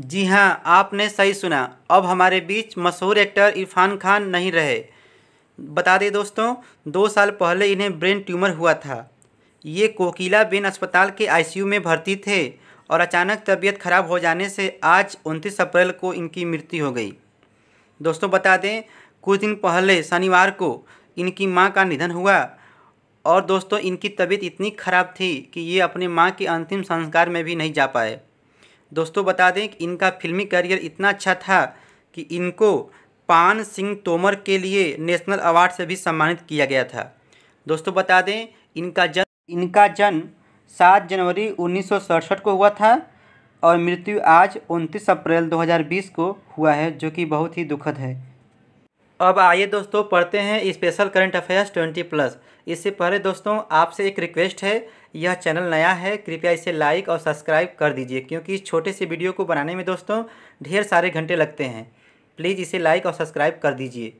जी हाँ आपने सही सुना अब हमारे बीच मशहूर एक्टर इरफान खान नहीं रहे बता दें दोस्तों दो साल पहले इन्हें ब्रेन ट्यूमर हुआ था ये कोकिला बेन अस्पताल के आईसीयू में भर्ती थे और अचानक तबीयत खराब हो जाने से आज उनतीस अप्रैल को इनकी मृत्यु हो गई दोस्तों बता दें कुछ दिन पहले शनिवार को इनकी माँ का निधन हुआ और दोस्तों इनकी तबीयत इतनी खराब थी कि ये अपने माँ के अंतिम संस्कार में भी नहीं जा पाए दोस्तों बता दें कि इनका फिल्मी करियर इतना अच्छा था कि इनको पान सिंह तोमर के लिए नेशनल अवार्ड से भी सम्मानित किया गया था दोस्तों बता दें इनका जन्म इनका जन्म सात जनवरी उन्नीस को हुआ था और मृत्यु आज उनतीस अप्रैल 2020 को हुआ है जो कि बहुत ही दुखद है अब आइए दोस्तों पढ़ते हैं स्पेशल करंट अफेयर्स 20 प्लस इससे पहले दोस्तों आपसे एक रिक्वेस्ट है यह चैनल नया है कृपया इसे लाइक और सब्सक्राइब कर दीजिए क्योंकि इस छोटे से वीडियो को बनाने में दोस्तों ढेर सारे घंटे लगते हैं प्लीज़ इसे लाइक और सब्सक्राइब कर दीजिए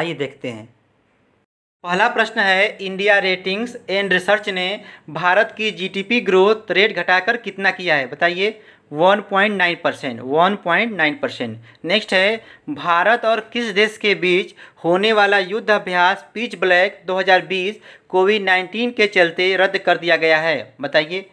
आइए देखते हैं पहला प्रश्न है इंडिया रेटिंग्स एंड रिसर्च ने भारत की जीडीपी ग्रोथ रेट घटाकर कितना किया है बताइए 1.9 percent one point nine percent next है भारत और किस देश के बीच होने वाला युद्ध अभ्यास पीच ब्लैक 2020 कोविड 19 के चलते रद्द कर दिया गया है बताइए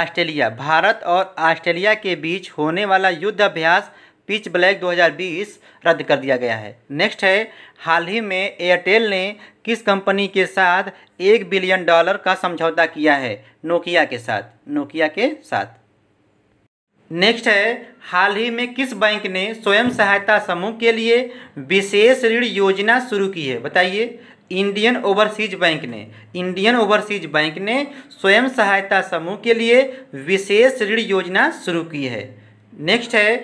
ऑस्ट्रेलिया भारत और ऑस्ट्रेलिया के बीच होने वाला युद्ध अभ्यास पिच ब्लैक 2020 रद्द कर दिया गया है नेक्स्ट है हाल ही में एयरटेल ने किस कंपनी के साथ एक बिलियन डॉलर का समझौता किया है नोकिया के साथ नोकिया के साथ नेक्स्ट है हाल ही में किस बैंक ने स्वयं सहायता समूह के लिए विशेष ऋण योजना शुरू की है बताइए इंडियन ओवरसीज बैंक ने इंडियन ओवरसीज बैंक ने स्वयं सहायता समूह के लिए विशेष ऋण योजना शुरू की है नेक्स्ट है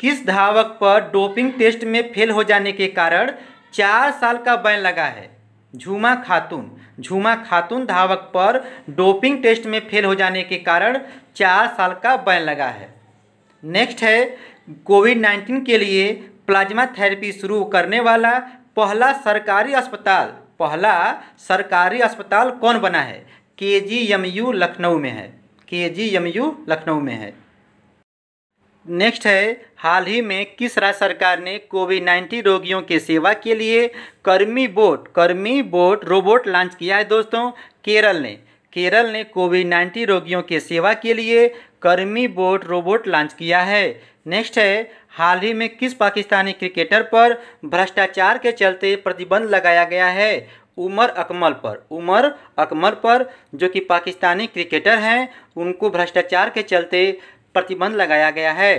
किस धावक पर डोपिंग टेस्ट में फेल हो जाने के कारण चार साल का बैन लगा है झूमा खातून झूमा खातून धावक पर डोपिंग टेस्ट में फेल हो जाने के कारण चार साल का बैन लगा है नेक्स्ट है कोविड नाइन्टीन के लिए प्लाज्मा थेरेपी शुरू करने वाला पहला सरकारी अस्पताल पहला सरकारी अस्पताल कौन बना है के जी एम यू लखनऊ में है के जी एम यू लखनऊ में है नेक्स्ट है हाल ही में किस राज्य सरकार ने कोविड नाइन्टीन रोगियों के सेवा के लिए कर्मी बोट कर्मी बोट रोबोट लॉन्च किया है दोस्तों केरल ने केरल ने कोविड नाइन्टीन रोगियों के सेवा के लिए कर्मी बोट रोबोट लॉन्च किया है नेक्स्ट है हाल ही में किस पाकिस्तानी क्रिकेटर पर भ्रष्टाचार के चलते प्रतिबंध लगाया गया है उमर अकमल पर उमर अकमल पर जो कि पाकिस्तानी क्रिकेटर हैं उनको भ्रष्टाचार के चलते प्रतिबंध लगाया गया है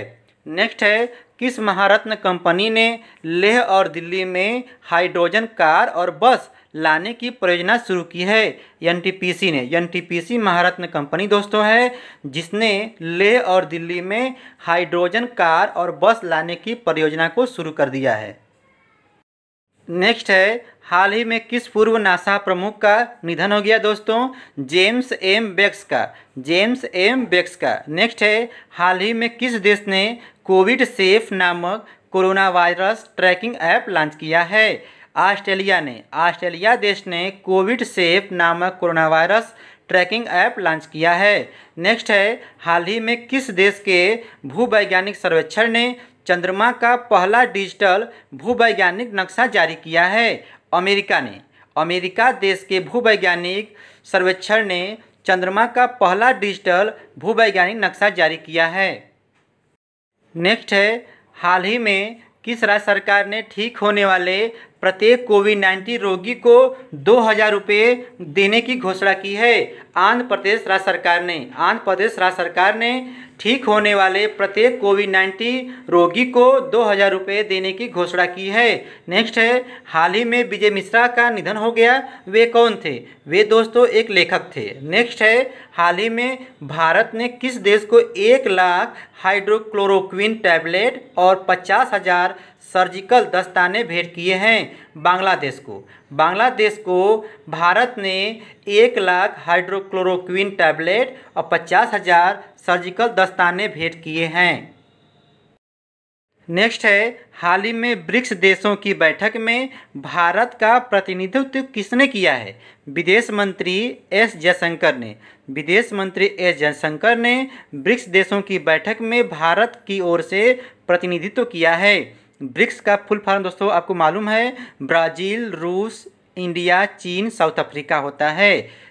नेक्स्ट है किस महारत्न कंपनी ने लेह और दिल्ली में हाइड्रोजन कार और बस लाने की परियोजना शुरू की है एनटीपीसी ने एनटीपीसी महारत्न कंपनी दोस्तों है जिसने लेह और दिल्ली में हाइड्रोजन कार और बस लाने की परियोजना को शुरू कर दिया है नेक्स्ट है हाल ही में किस पूर्व नासा प्रमुख का निधन हो गया दोस्तों जेम्स एम बेक्स का जेम्स एम बेक्स का नेक्स्ट है हाल ही में किस देश ने कोविड सेफ नामक coronavirus tracking app launch किया है ऑस्ट्रेलिया ने ऑस्ट्रेलिया देश ने कोविड सेफ नामक coronavirus tracking app launch किया है नेक्स्ट है हाल ही में किस देश के भूवैज्ञानिक सर्वेक्षण ने चंद्रमा का पहला डिजिटल भूवैज्ञानिक नक्शा जारी किया है अमेरिका ने अमेरिका देश के भूवैज्ञानिक सर्वेक्षण ने चंद्रमा का पहला डिजिटल भूवैज्ञानिक नक्शा जारी किया है नेक्स्ट है हाल ही में किस राज्य सरकार ने ठीक होने वाले प्रत्येक कोविड नाइन्टीन रोगी को दो हज़ार रुपये देने की घोषणा की है आंध्र प्रदेश राज्य सरकार ने आंध्र प्रदेश राज्य सरकार ने ठीक होने वाले प्रत्येक कोविड नाइन्टीन रोगी को दो हज़ार रुपये देने की घोषणा की है नेक्स्ट है हाल ही में विजय मिश्रा का निधन हो गया वे कौन थे वे दोस्तों एक लेखक थे नेक्स्ट है हाल ही में भारत ने किस देश को एक लाख हाइड्रोक्लोरोक्विन टैबलेट और पचास हज़ार सर्जिकल दस्ताने भेंट किए हैं बांग्लादेश को बांग्लादेश को भारत ने एक लाख हाइड्रोक्लोरोक्विन टैबलेट और पचास हज़ार सर्जिकल दस्ताने भेंट किए हैं नेक्स्ट है हाल ही में ब्रिक्स देशों की बैठक में भारत का प्रतिनिधित्व किसने किया है विदेश मंत्री एस जयशंकर ने विदेश मंत्री एस जयशंकर ने ब्रिक्स देशों की बैठक में भारत की ओर से प्रतिनिधित्व किया है ब्रिक्स का फुल फॉर्म दोस्तों आपको मालूम है ब्राज़ील रूस इंडिया चीन साउथ अफ्रीका होता है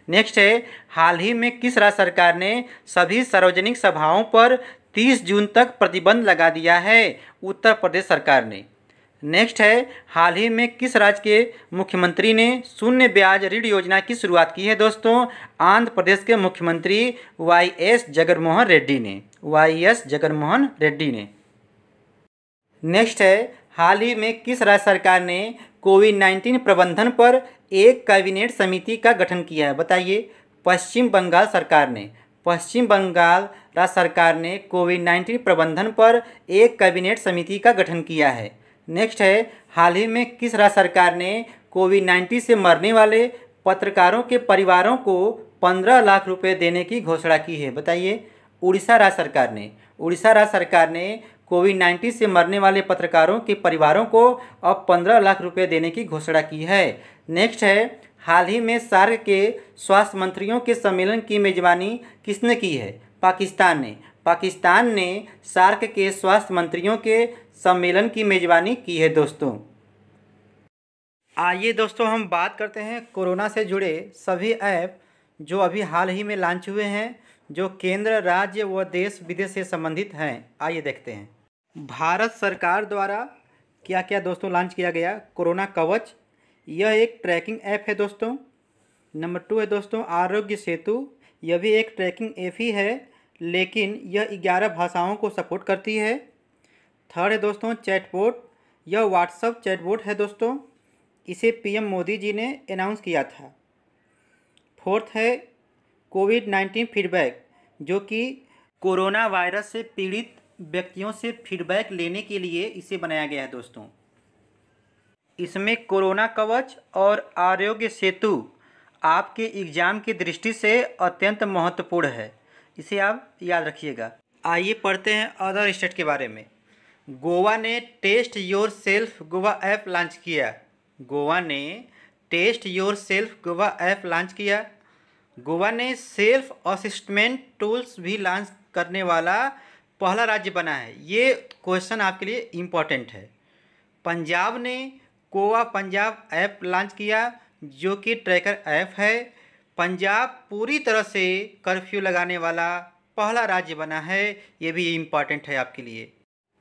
नेक्स्ट है हाल ही में किस राज्य सरकार ने सभी सार्वजनिक सभाओं पर 30 जून तक प्रतिबंध लगा दिया है उत्तर प्रदेश सरकार ने नेक्स्ट है हाल ही में किस राज्य के मुख्यमंत्री ने शून्य ब्याज ऋण योजना की शुरुआत की है दोस्तों आंध्र प्रदेश के मुख्यमंत्री वाई एस जगनमोहन रेड्डी ने वाई एस जगनमोहन रेड्डी ने नेक्स्ट है हाल ही में किस राज्य सरकार ने कोविड नाइन्टीन प्रबंधन पर एक कैबिनेट समिति का गठन किया है बताइए पश्चिम बंगाल सरकार ने पश्चिम बंगाल राज्य सरकार ने कोविड नाइन्टीन प्रबंधन पर एक कैबिनेट समिति का गठन किया है नेक्स्ट है हाल ही में किस राज्य सरकार ने कोविड नाइन्टीन से मरने वाले पत्रकारों के परिवारों को पंद्रह लाख रुपए देने की घोषणा की है बताइए उड़ीसा राज्य सरकार ने उड़ीसा राज्य सरकार ने कोविड नाइन्टीन से मरने वाले पत्रकारों के परिवारों को अब पंद्रह लाख रुपये देने की घोषणा की है नेक्स्ट है हाल ही में सार्क के स्वास्थ्य मंत्रियों के सम्मेलन की मेजबानी किसने की है पाकिस्तान ने पाकिस्तान ने सार्क के स्वास्थ्य मंत्रियों के सम्मेलन की मेजबानी की है दोस्तों आइए दोस्तों हम बात करते हैं कोरोना से जुड़े सभी ऐप जो अभी हाल ही में लॉन्च हुए हैं जो केंद्र राज्य व देश विदेश से संबंधित हैं आइए देखते हैं भारत सरकार द्वारा क्या क्या दोस्तों लॉन्च किया गया कोरोना कवच यह एक ट्रैकिंग ऐप है दोस्तों नंबर टू है दोस्तों आरोग्य सेतु यह भी एक ट्रैकिंग ऐप ही है लेकिन यह ग्यारह भाषाओं को सपोर्ट करती है थर्ड है दोस्तों चैटबोट यह व्हाट्सअप चैटबोट है दोस्तों इसे पीएम मोदी जी ने अनाउंस किया था फोर्थ है कोविड नाइन्टीन फीडबैक जो कि कोरोना वायरस से पीड़ित व्यक्तियों से फीडबैक लेने के लिए इसे बनाया गया है दोस्तों इसमें कोरोना कवच और आरोग्य सेतु आपके एग्जाम की दृष्टि से अत्यंत महत्वपूर्ण है इसे आप याद रखिएगा आइए पढ़ते हैं अदर स्टेट के बारे में गोवा ने test yourself Goa app launch किया गोवा ने test yourself Goa app launch किया गोवा ने सेल्फ असिस्टमेंट टूल्स भी लॉन्च करने वाला पहला राज्य बना है ये क्वेश्चन आपके लिए इम्पॉर्टेंट है पंजाब ने कोवा पंजाब ऐप लॉन्च किया जो कि ट्रैकर ऐप है पंजाब पूरी तरह से कर्फ्यू लगाने वाला पहला राज्य बना है ये भी इम्पॉर्टेंट है आपके लिए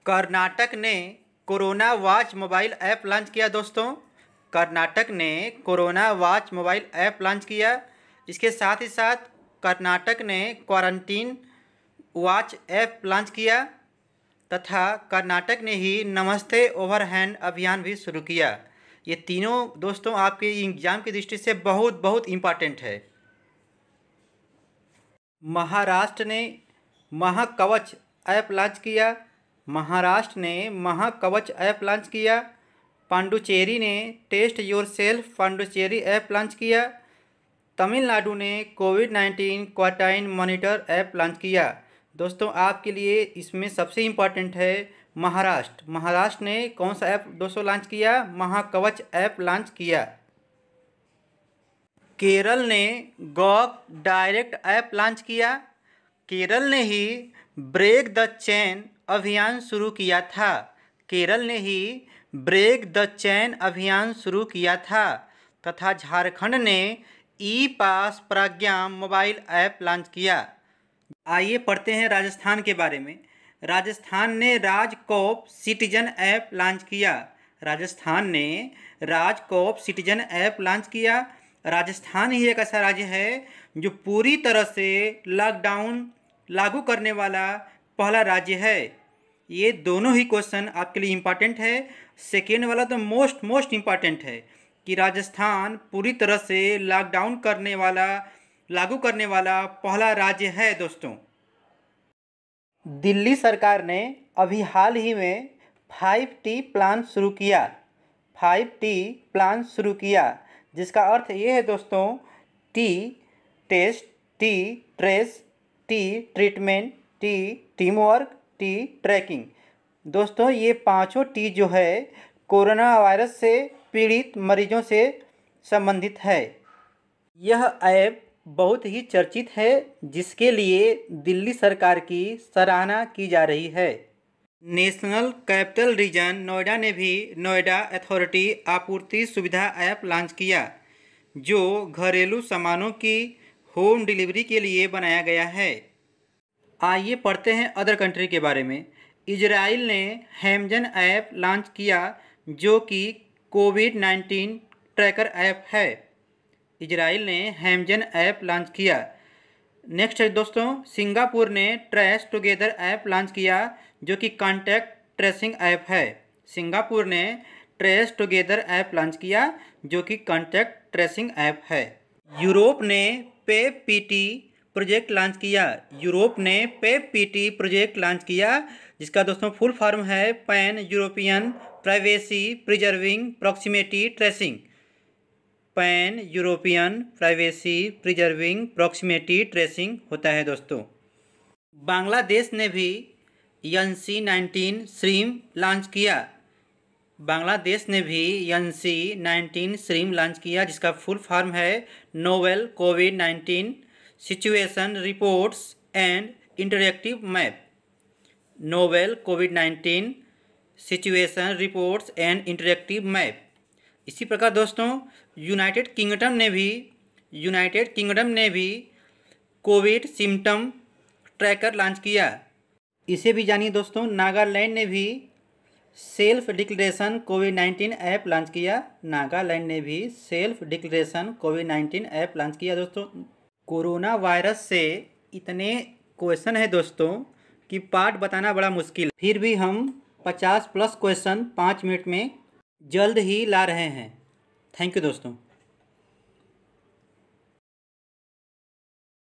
कर्नाटक ने corona watch mobile app launch किया दोस्तों कर्नाटक ने corona watch mobile app launch किया इसके साथ ही साथ कर्नाटक ने क्वारंटीन वॉच ऐप लॉन्च किया तथा कर्नाटक ने ही नमस्ते ओवरहैंड अभियान भी शुरू किया ये तीनों दोस्तों आपके एग्ज़ाम की दृष्टि से बहुत बहुत इम्पॉर्टेंट है महाराष्ट्र ने महाकवच ऐप लॉन्च किया महाराष्ट्र ने महाकवच ऐप लॉन्च किया पांडुचेरी ने test yourself Puducherry app launch किया तमिलनाडु ने COVID nineteen quarantine monitor app launch किया दोस्तों आपके लिए इसमें सबसे इम्पॉर्टेंट है महाराष्ट्र महाराष्ट्र ने कौन सा ऐप दोस्तों लॉन्च किया महाकवच ऐप लॉन्च किया केरल ने गॉक डायरेक्ट ऐप लॉन्च किया केरल ने ही ब्रेक द चैन अभियान शुरू किया था केरल ने ही ब्रेक द चैन अभियान शुरू किया था तथा झारखंड ने e pass Pragya mobile app launch किया आइए पढ़ते हैं राजस्थान के बारे में राजस्थान ने Raj cop citizen app launch किया राजस्थान ने Raj cop citizen app launch किया राजस्थान ही एक ऐसा राज्य है जो पूरी तरह से लॉकडाउन लागू करने वाला पहला राज्य है ये दोनों ही क्वेश्चन आपके लिए इम्पॉर्टेंट है सेकेंड वाला तो मोस्ट मोस्ट इम्पॉर्टेंट है कि राजस्थान पूरी तरह से लॉकडाउन करने वाला लागू करने वाला पहला राज्य है दोस्तों दिल्ली सरकार ने अभी हाल ही में फाइव टी प्लान शुरू किया फाइव टी प्लान शुरू किया जिसका अर्थ ये है दोस्तों T test T trace T treatment T teamwork T tracking दोस्तों ये पांचों टी जो है कोरोना वायरस से पीड़ित मरीजों से संबंधित है यह ऐप बहुत ही चर्चित है जिसके लिए दिल्ली सरकार की सराहना की जा रही है नेशनल कैपिटल रीजन नोएडा ने भी नोएडा अथॉरिटी आपूर्ति सुविधा ऐप लॉन्च किया जो घरेलू सामानों की होम डिलीवरी के लिए बनाया गया है आइए पढ़ते हैं अदर कंट्री के बारे में इजराइल ने हेमजन ऐप लॉन्च किया जो कि कोविड नाइन्टीन ट्रैकर ऐप है इजराइल ने हैमजन ऐप लॉन्च किया नेक्स्ट है दोस्तों सिंगापुर ने ट्रेस टुगेदर ऐप लॉन्च किया जो कि कॉन्टैक्ट ट्रेसिंग ऐप है सिंगापुर ने ट्रेस टुगेदर ऐप लॉन्च किया जो कि कॉन्टैक्ट ट्रेसिंग ऐप है यूरोप ने पे पीटी प्रोजेक्ट लॉन्च किया यूरोप ने पे पीटी प्रोजेक्ट लॉन्च किया जिसका दोस्तों फुल फॉर्म है pan European privacy preserving proximity tracing pan European privacy preserving proximity tracing होता है दोस्तों बांग्लादेश ने भी N C nineteen SRIM launch किया बांग्लादेश ने भी N C nineteen SRIM launch किया जिसका फुल फॉर्म है novel COVID nineteen situation reports and interactive map novel COVID nineteen situation reports and interactive map इसी प्रकार दोस्तों यूनाइटेड किंगडम ने भी यूनाइटेड किंगडम ने भी कोविड सिम्टम ट्रैकर लॉन्च किया इसे भी जानिए दोस्तों नागालैंड ने भी self declaration COVID nineteen app launch किया नागालैंड ने भी self declaration COVID nineteen app launch किया दोस्तों कोरोना वायरस से इतने क्वेश्चन है दोस्तों कि पार्ट बताना बड़ा मुश्किल फिर भी हम पचास प्लस क्वेश्चन पाँच मिनट में जल्द ही ला रहे हैं थैंक यू दोस्तों